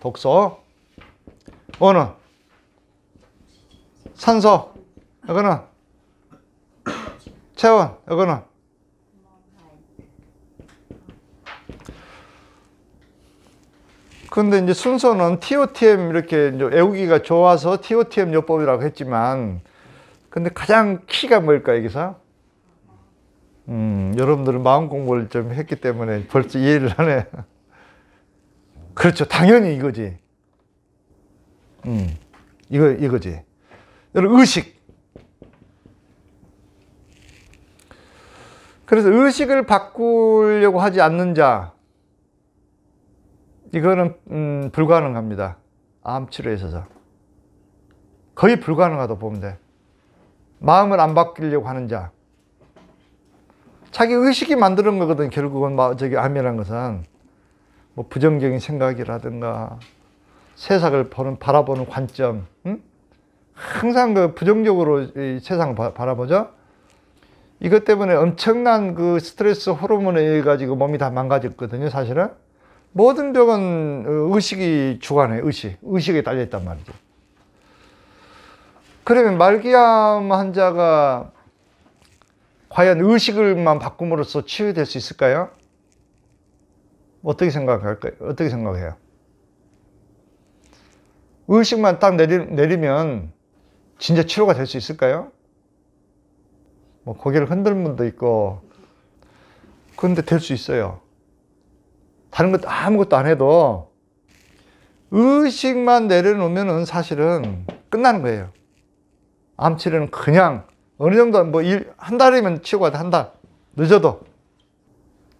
독소 어는 산소 이거는 체온 이거는 근데 이제 순서는 TOTM 이렇게 이제 외우기가 좋아서 TOTM 요법이라고 했지만 근데 가장 키가 뭘까 여기서? 음, 여러분들은 마음 공부를 좀 했기 때문에 벌써 이해를 하네. 그렇죠. 당연히 이거지. 음, 이거, 이거지. 여러분, 의식. 그래서 의식을 바꾸려고 하지 않는 자, 이거는, 음, 불가능합니다. 암 치료에 있어서. 거의 불가능하다고 보면 돼. 마음을 안 바뀌려고 하는 자. 자기 의식이 만드는 거거든, 결국은, 저기, 암이라는 것은. 뭐 부정적인 생각이라든가 세상을 보는 바라보는 관점 응? 항상 그 부정적으로 세상을 바, 라보죠 이것 때문에 엄청난 그 스트레스 호르몬에 의해 가지고 몸이 다 망가졌거든요 사실은 모든 병은 의식이 주관해 의식 의식에 딸려 있단 말이죠 그러면 말기암 환자가 과연 의식을만 바꿈으로써 치유될 수 있을까요? 어떻게 생각할까요? 어떻게 생각해요? 의식만 딱 내리, 내리면 진짜 치료가 될 수 있을까요? 뭐 고개를 흔드는 분도 있고 그런데 될 수 있어요. 다른 것 아무것도 안 해도 의식만 내려놓으면 사실은 끝나는 거예요. 암 치료는 그냥 어느 정도 뭐일한 달이면 치료가 한달 늦어도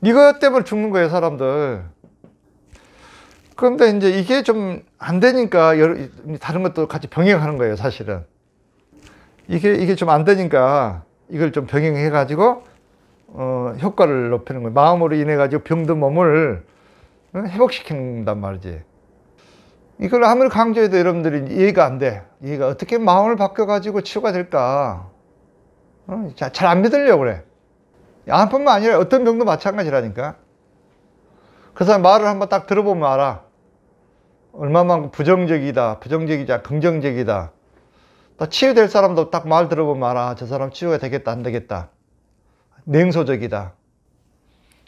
이것 때문에 죽는 거예요 사람들 그런데 이제 이게 좀 안 되니까 여러, 다른 것도 같이 병행하는 거예요 사실은 이게 이게 좀 안 되니까 이걸 좀 병행해 가지고 어, 효과를 높이는 거예요 마음으로 인해 가지고 병든 몸을 어, 회복시킨단 말이지 이걸 아무리 강조해도 여러분들이 이해가 안 돼. 이해가 어떻게 마음을 바뀌어가지고 치유가 될까? 어? 잘안 믿으려고 그래. 암뿐만 아니라 어떤 병도 마찬가지라니까. 그 사람 말을 한번 딱 들어보면 알아. 얼마만큼 부정적이다, 부정적이지 긍정적이다. 딱 치유될 사람도 딱 말 들어보면 알아. 저 사람 치유가 되겠다, 안 되겠다. 냉소적이다.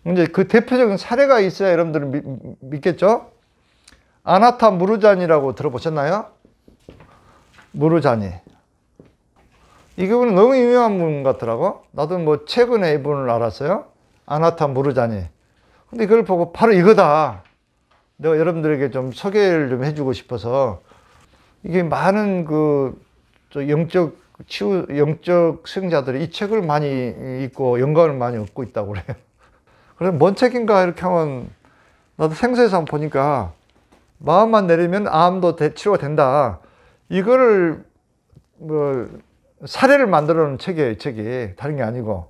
이제 그 대표적인 사례가 있어야 여러분들은 믿겠죠? 아나타 무르잔이라고 들어보셨나요? 무르잔이. 이 그분은 너무 유명한 분 같더라고. 나도 뭐 최근에 이분을 알았어요. 아나타 무르자니. 근데 그걸 보고 바로 이거다. 내가 여러분들에게 좀 소개를 좀 해주고 싶어서 이게 많은 그 영적 치유, 영적 승자들이 이 책을 많이 읽고 영감을 많이 얻고 있다고 그래요. 그래뭔 책인가 이렇게 하면 나도 생소해서 한번 보니까 마음만 내리면 암도 치료가 된다. 이거를 뭐 사례를 만들어 놓은 책이에요, 책이. 다른 게 아니고.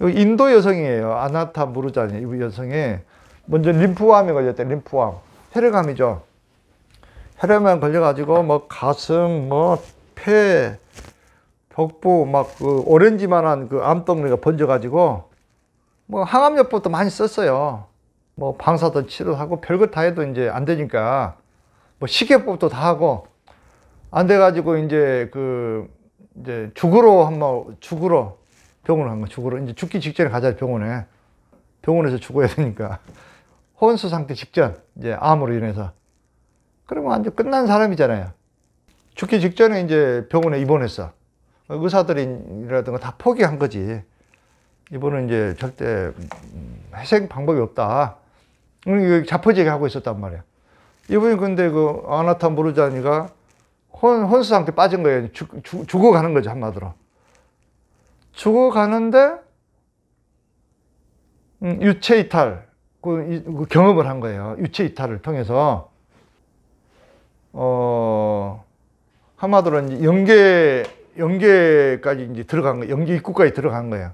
인도 여성이에요. 아나타 무르자니, 이 여성이. 먼저 림프암에 걸렸대, 림프암. 혈액암이죠. 혈액암 에 걸려가지고, 뭐, 가슴, 뭐, 폐, 복부, 막, 그 오렌지만한 그 암덩어리가 번져가지고, 뭐, 항암요법도 많이 썼어요. 뭐, 방사도 치료하고, 별거 다 해도 이제 안 되니까, 뭐, 식약법도다 하고, 안 돼가지고, 이제 그, 이제 죽으러 한번 죽으러 병원을 한거 죽으러 이제 죽기 직전에 가자 병원에 병원에서 죽어야 되니까 혼수 상태 직전 이제 암으로 인해서 그러면 완전 끝난 사람이잖아요 죽기 직전에 이제 병원에 입원했어 의사들이라든가 다 포기한 거지 이번은 이제 절대 음, 회생 방법이 없다 자포지게 하고 있었단 말이야 이분이 근데 그 아나타 모르자니가 혼, 혼수 상태 빠진 거예요. 죽, 죽, 죽어가는 거죠, 한마디로. 죽어가는데, 음, 유체 이탈, 그, 그, 경험을 한 거예요. 유체 이탈을 통해서, 어, 한마디로 이제 연계, 연계까지 이제 들어간 거, 연계 입구까지 들어간 거예요.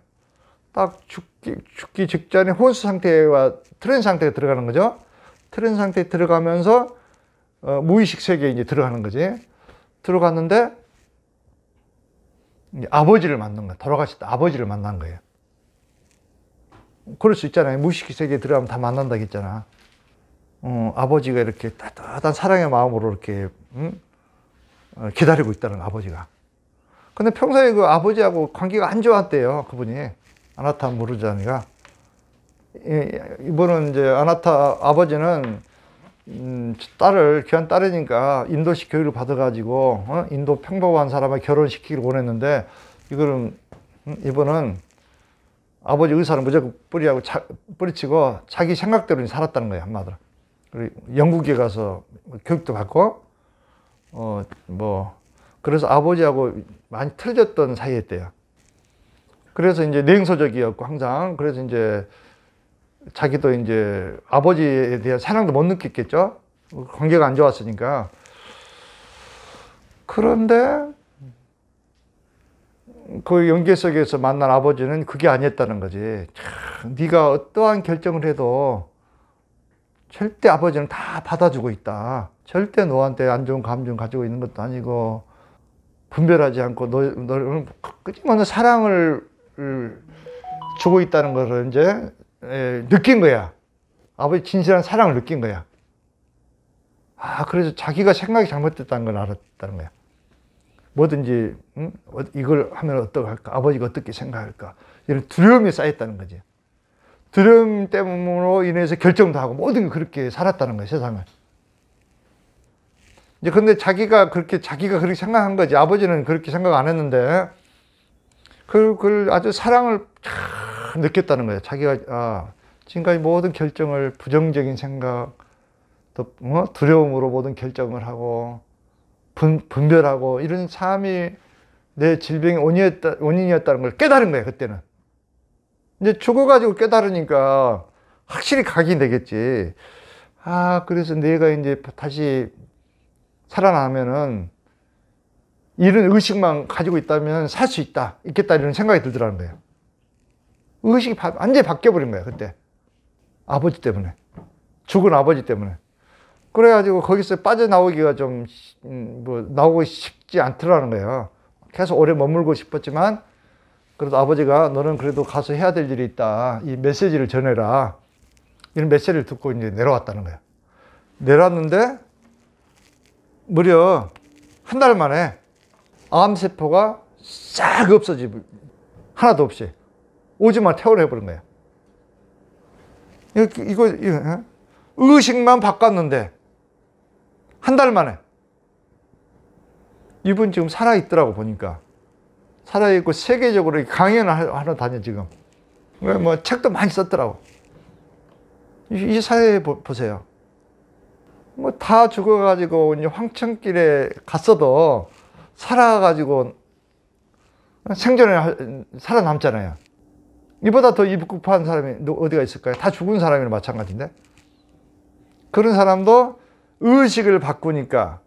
딱 죽기, 죽기 직전에 혼수 상태와 트랜 상태에 들어가는 거죠. 트랜 상태에 들어가면서, 어, 무의식 세계에 이제 들어가는 거지. 들어갔는데 아버지를 만난 거야. 돌아가신 아버지를 만난 거예요. 그럴 수 있잖아요. 무의식 세계에 들어가면 다 만난다 했잖아. 어, 아버지가 이렇게 따뜻한 사랑의 마음으로 이렇게 응? 어, 기다리고 있다는 아버지가. 근데 평소에 그 아버지하고 관계가 안 좋았대요. 그분이 아나타 무르자니가 이번은 이제 아나타 아버지는 음, 딸을 귀한 딸이니까 인도식 교육을 받아가지고 어? 인도 평범한 사람을 결혼시키길 원했는데 이거는 음, 이번은 아버지 의사를 무조건 뿌리하고 자, 뿌리치고 자기 생각대로 살았다는 거예요 한마디로 그리고 영국에 가서 교육도 받고 어뭐 그래서 아버지하고 많이 틀렸던 사이였대요 그래서 이제 냉소적이었고 항상 그래서 이제 자기도 이제 아버지에 대한 사랑도 못 느꼈겠죠. 관계가 안 좋았으니까. 그런데 그 연기 속에서 만난 아버지는 그게 아니었다는 거지. 참, 네가 어떠한 결정을 해도 절대 아버지는 다 받아주고 있다. 절대 너한테 안 좋은 감정 가지고 있는 것도 아니고 분별하지 않고 너, 너를 끊임없는 그- 사랑을 주고 있다는 것을 이제 예, 느낀 거야. 아버지 진실한 사랑을 느낀 거야. 아, 그래서 자기가 생각이 잘못됐다는 걸 알았다는 거야. 뭐든지 응? 어, 이걸 하면 어떡할까? 아버지가 어떻게 생각할까? 이런 두려움이 쌓였다는 거지. 두려움 때문으로 인해서 결정도 하고 모든 게 그렇게 살았다는 거야, 세상을. 이제 근데 자기가 그렇게 자기가 그렇게 생각한 거지. 아버지는 그렇게 생각 안 했는데 그, 그걸 아주 사랑을 참 느꼈다는 거예요. 자기가 아, 지금까지 모든 결정을 부정적인 생각, 또 어? 두려움으로 모든 결정을 하고 분, 분별하고 이런 삶이 내 질병의 원인이었다, 원인이었다는 걸 깨달은 거예요. 그때는. 이제 죽어가지고 깨달으니까 확실히 각이 되겠지. 아, 그래서 내가 이제 다시 살아나면은 이런 의식만 가지고 있다면 살 수 있다, 있겠다 이런 생각이 들더라는 거예요. 의식이 완전히 바뀌어버린 거야, 그때. 아버지 때문에. 죽은 아버지 때문에. 그래가지고 거기서 빠져나오기가 좀, 음, 뭐, 나오고 싶지 않더라는 거예요. 계속 오래 머물고 싶었지만, 그래도 아버지가 너는 그래도 가서 해야 될 일이 있다. 이 메시지를 전해라. 이런 메시지를 듣고 이제 내려왔다는 거예요. 내려왔는데, 무려 한 달 만에 암세포가 싹 없어지고, 하나도 없이. 오줌만 태워를 해버린 거야 이거, 이거, 이거 어? 의식만 바꿨는데 한 달 만에 이분 지금 살아있더라고 보니까 살아있고 세계적으로 강연을 하러 다녀 지금 뭐 책도 많이 썼더라고 이, 이 사회 보, 보세요 뭐다 죽어가지고 황천길에 갔어도 살아가지고 생존에 살아남잖아요 이보다 더 입국한 사람이 어디가 있을까요? 다 죽은 사람이랑 마찬가지인데 그런 사람도 의식을 바꾸니까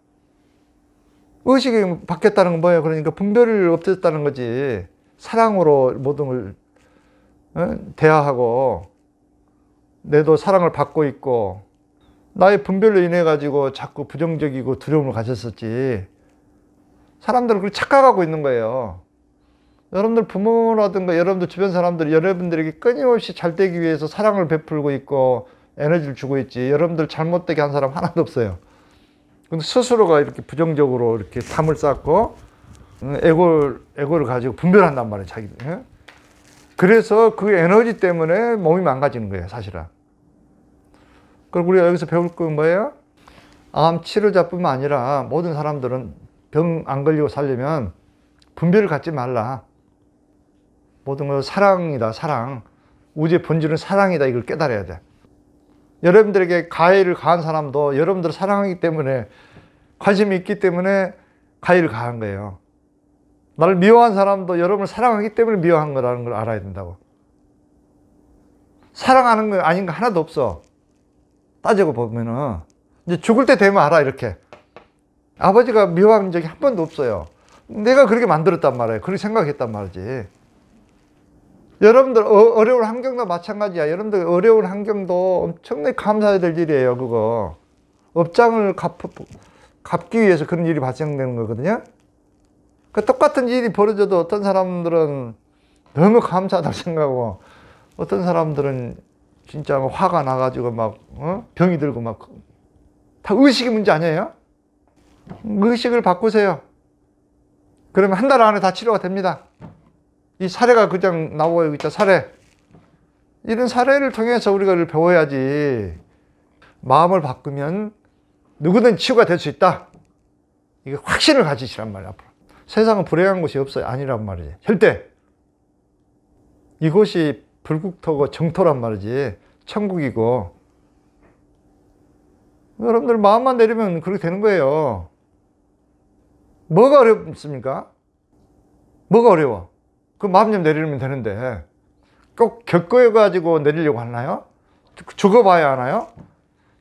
의식이 바뀌었다는 건 뭐예요? 그러니까 분별을 없앴다는 거지 사랑으로 모든 걸 어? 대화하고 내도 사랑을 받고 있고 나의 분별로 인해 가지고 자꾸 부정적이고 두려움을 가졌었지 사람들은 그걸 착각하고 있는 거예요 여러분들 부모라든가 여러분들 주변 사람들이 여러분들에게 끊임없이 잘 되기 위해서 사랑을 베풀고 있고 에너지를 주고 있지 여러분들 잘못되게 한 사람 하나도 없어요. 근데 스스로가 이렇게 부정적으로 이렇게 탐을 쌓고 음, 에고 에고를 가지고 분별한단 말이에요, 자기들. 예? 그래서 그 에너지 때문에 몸이 망가지는 거예요, 사실은. 그럼 우리가 여기서 배울 건 뭐예요? 암 치료자뿐만 아니라 모든 사람들은 병 안 걸리고 살려면 분별을 갖지 말라. 모든 것은 사랑이다, 사랑. 우주의 본질은 사랑이다, 이걸 깨달아야 돼. 여러분들에게 가해를 가한 사람도 여러분들을 사랑하기 때문에, 관심이 있기 때문에 가해를 가한 거예요. 나를 미워한 사람도 여러분을 사랑하기 때문에 미워한 거라는 걸 알아야 된다고. 사랑하는 거 아닌 거 하나도 없어. 따지고 보면은. 이제 죽을 때 되면 알아, 이렇게. 아버지가 미워한 적이 한 번도 없어요. 내가 그렇게 만들었단 말이에요. 그렇게 생각했단 말이지. 여러분들 어, 려울 환경도 마찬가지야. 여러분들 어려울 환경도 엄청나게 감사해야 될 일이에요. 그거 업장을 갚, 갚기 위해서 그런 일이 발생되는 거거든요. 그 똑같은 일이 벌어져도 어떤 사람들은 너무 감사하다 생각하고 어떤 사람들은 진짜 막 화가 나가지고 막 어? 병이 들고 막 다 의식이 문제 아니에요? 의식을 바꾸세요. 그러면 한 달 안에 다 치료가 됩니다. 이 사례가 그냥 나오고 있다. 사례. 이런 사례를 통해서 우리가 배워야지 마음을 바꾸면 누구든 치유가 될 수 있다. 이게 확신을 가지시란 말이야. 앞으로. 세상은 불행한 곳이 없어요. 아니란 말이지. 절대. 이곳이 불국토고 정토란 말이지. 천국이고. 여러분들 마음만 내리면 그렇게 되는 거예요. 뭐가 어렵습니까? 뭐가 어려워? 그마음좀 내리면 되는데 꼭 겪어가지고 내리려고 하나요? 죽어봐야 하나요?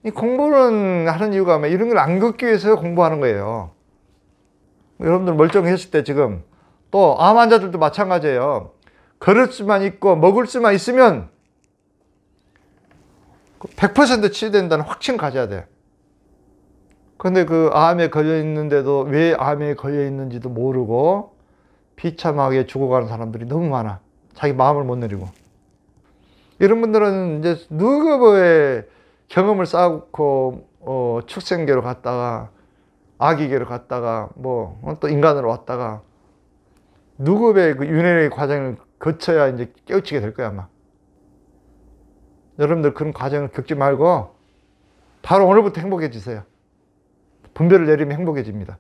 이 공부는 하는 이유가 뭐 이런 걸 안 겪기 위해서 공부하는 거예요. 뭐 여러분들 멀쩡했을 때 지금 또 암 환자들도 마찬가지예요. 걸을 수만 있고 먹을 수만 있으면 100% 그 치유된다는 확신 가져야 돼. 근데 그 암에 걸려 있는데도 왜 암에 걸려 있는지도 모르고 비참하게 죽어가는 사람들이 너무 많아. 자기 마음을 못 내리고. 이런 분들은 이제 누구의 뭐 경험을 쌓고 어, 축생계로 갔다가 아기계로 갔다가 뭐또 어, 인간으로 왔다가 누급의 그 윤회의 과정을 거쳐야 이제 깨우치게 될 거야 아마. 여러분들 그런 과정을 겪지 말고 바로 오늘부터 행복해지세요. 분별을 내리면 행복해집니다.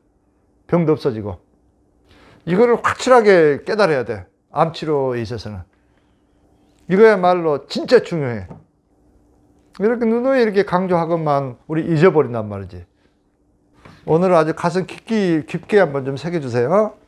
병도 없어지고. 이거를 확실하게 깨달아야 돼. 암치료에 있어서는. 이거야말로 진짜 중요해. 이렇게 누누이 이렇게 강조하건만 우리 잊어버린단 말이지. 오늘 아주 가슴 깊이, 깊게 한번 좀 새겨주세요.